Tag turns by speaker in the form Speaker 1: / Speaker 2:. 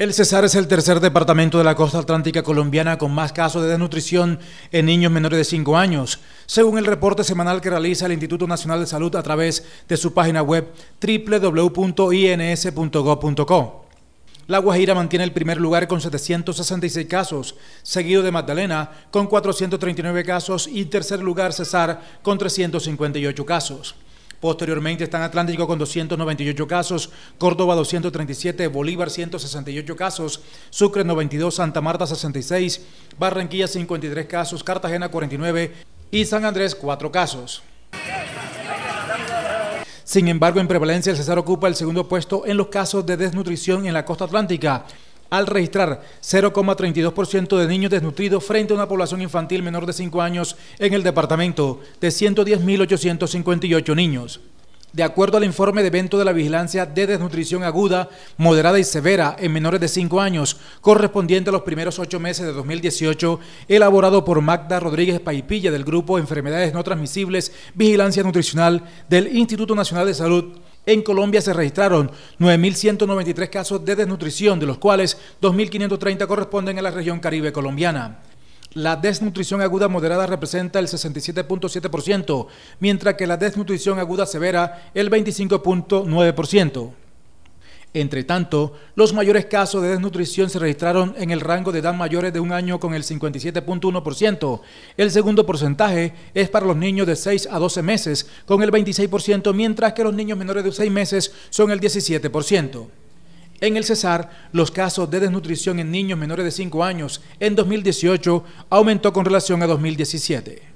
Speaker 1: El Cesar es el tercer departamento de la costa atlántica colombiana con más casos de desnutrición en niños menores de 5 años, según el reporte semanal que realiza el Instituto Nacional de Salud a través de su página web www.ins.gov.co. La Guajira mantiene el primer lugar con 766 casos, seguido de Magdalena con 439 casos y tercer lugar Cesar con 358 casos. Posteriormente están Atlántico con 298 casos, Córdoba 237, Bolívar 168 casos, Sucre 92, Santa Marta 66, Barranquilla 53 casos, Cartagena 49 y San Andrés 4 casos. Sin embargo, en prevalencia, el César ocupa el segundo puesto en los casos de desnutrición en la costa atlántica, al registrar 0,32% de niños desnutridos frente a una población infantil menor de 5 años en el departamento de 110.858 niños. De acuerdo al informe de evento de la vigilancia de desnutrición aguda, moderada y severa en menores de 5 años, correspondiente a los primeros 8 meses de 2018, elaborado por Magda Rodríguez Paipilla del Grupo Enfermedades No Transmisibles Vigilancia Nutricional del Instituto Nacional de Salud, en Colombia se registraron 9.193 casos de desnutrición, de los cuales 2.530 corresponden a la región caribe colombiana. La desnutrición aguda moderada representa el 67.7%, mientras que la desnutrición aguda severa el 25.9%. Entre tanto, los mayores casos de desnutrición se registraron en el rango de edad mayores de un año con el 57.1%. El segundo porcentaje es para los niños de 6 a 12 meses con el 26%, mientras que los niños menores de 6 meses son el 17%. En el Cesar, los casos de desnutrición en niños menores de 5 años en 2018 aumentó con relación a 2017.